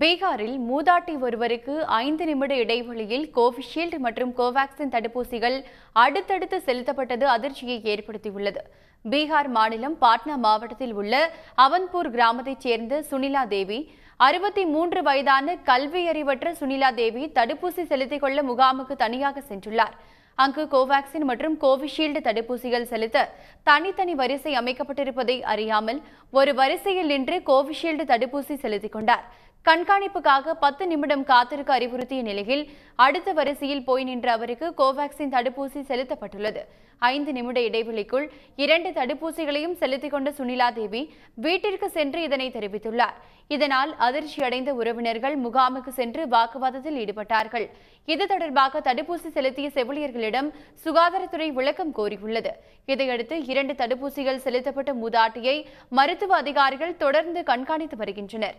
பீகாரில் மூதாட்டி ஒருவருக்கு ஐந்து நிமிட இடைவெளியில் கோவிஷீல்டு மற்றும் கோவாக்சின் தடுப்பூசிகள் அடுத்தடுத்து செலுத்தப்பட்டது அதிர்ச்சியை ஏற்படுத்தியுள்ளது பீகார் மாநிலம் பாட்னா மாவட்டத்தில் உள்ள அவன்பூர் கிராமத்தைச் சேர்ந்த சுனிலா தேவி அறுபத்தி மூன்று வயதான கல்வியறிவற்ற சுனிலா தேவி தடுப்பூசி செலுத்திக் கொள்ள முகாமுக்கு தனியாக சென்றுள்ளார் அங்கு கோவாக்சின் மற்றும் கோவிஷீல்டு தடுப்பூசிகள் செலுத்த தனித்தனி வரிசை அமைக்கப்பட்டிருப்பதை அறியாமல் ஒரு வரிசையில் நின்று கோவிஷீல்டு தடுப்பூசி செலுத்திக் கொண்டார் கண்காணிப்புக்காக பத்து நிமிடம் காத்திருக்க அறிவுறுத்திய நிலையில் அடுத்த வரிசையில் போய் நின்ற அவருக்கு கோவாக்சின் தடுப்பூசி செலுத்தப்பட்டுள்ளது ஐந்து நிமிட இடைவெளிக்குள் இரண்டு தடுப்பூசிகளையும் செலுத்திக் கொண்ட சுனிலா தேவி வீட்டிற்கு சென்று இதனை தெரிவித்துள்ளார் இதனால் அதிர்ச்சியடைந்த உறவினர்கள் முகாமுக்கு சென்று வாக்குவாதத்தில் ஈடுபட்டார்கள் இது தொடர்பாக தடுப்பூசி செலுத்திய செவிலியர்களிடம் சுகாதாரத்துறை விளக்கம் கோரியுள்ளது இதையடுத்து இரண்டு தடுப்பூசிகள் செலுத்தப்பட்ட மூதாட்டியை மருத்துவ அதிகாரிகள் தொடர்ந்து கண்காணித்து வருகின்றனர்